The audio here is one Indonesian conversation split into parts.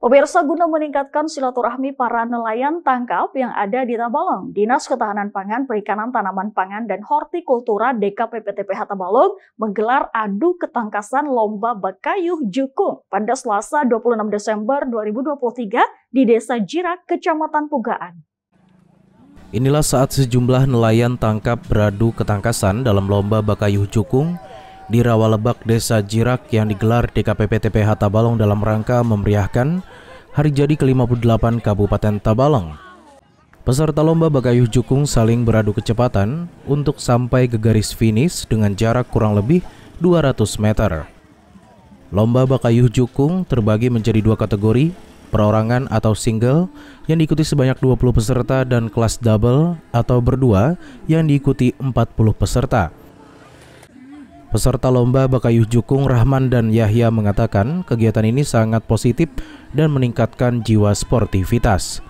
Pemirsa guna meningkatkan silaturahmi para nelayan tangkap yang ada di Tabalong, Dinas Ketahanan Pangan, Perikanan Tanaman Pangan, dan Hortikultura DKPPTPH Tabalong menggelar adu ketangkasan lomba Bakayuh Jukung pada Selasa 26 Desember 2023 di Desa Jirak, Kecamatan Pugaan. Inilah saat sejumlah nelayan tangkap beradu ketangkasan dalam lomba Bakayuh Jukung di Rawa Lebak Desa Jirak yang digelar di KPP TPH Tabalong dalam rangka memeriahkan Hari Jadi ke-58 Kabupaten Tabalong. Peserta lomba Bagayuh Jukung saling beradu kecepatan untuk sampai ke garis finish dengan jarak kurang lebih 200 meter. Lomba Bakayuh Jukung terbagi menjadi dua kategori, perorangan atau single yang diikuti sebanyak 20 peserta dan kelas double atau berdua yang diikuti 40 peserta. Peserta lomba Bakayuh Jukung Rahman dan Yahya mengatakan kegiatan ini sangat positif dan meningkatkan jiwa sportivitas.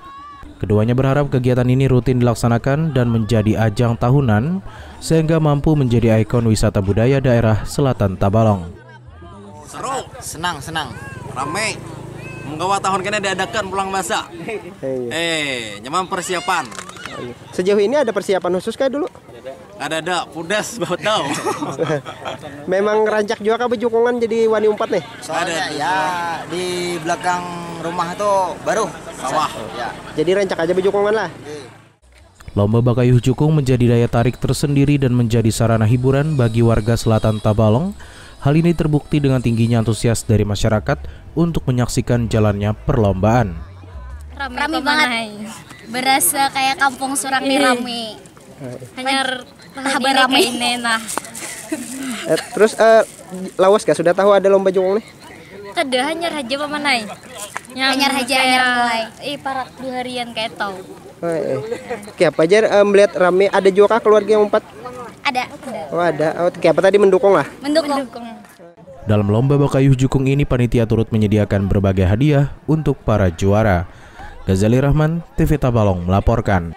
Keduanya berharap kegiatan ini rutin dilaksanakan dan menjadi ajang tahunan sehingga mampu menjadi ikon wisata budaya daerah Selatan Tabalong. Seru, senang, senang, ramai. Menggawa tahun kena diadakan pulang masa. Eh, hey, nyaman persiapan. Sejauh ini ada persiapan khusus kayak dulu? ada ada pudas bawa tahu memang rancak juga kah jukungan jadi wani umpat nih ada, ya di belakang rumah itu baru sawah ya. jadi rancak aja bejukungan lah Lomba Bakayuh Jukung menjadi daya tarik tersendiri dan menjadi sarana hiburan bagi warga selatan Tabalong. Hal ini terbukti dengan tingginya antusias dari masyarakat untuk menyaksikan jalannya perlombaan. Ramai banget. Berasa kayak kampung surang iya. rame hanya tahap ramai nah eh, terus eh, lawas gak sudah tahu ada lomba jongol nih kada hanya raja pamanai ya? hanya raja hanya mulai eh para dua harian kayak tau oh, eh. apa aja eh, melihat rame ada juga keluarga yang empat ada oh ada oh, oke apa tadi mendukung lah mendukung, mendukung. Dalam lomba Bakayuh Jukung ini, panitia turut menyediakan berbagai hadiah untuk para juara. Ghazali Rahman, TV Tabalong melaporkan.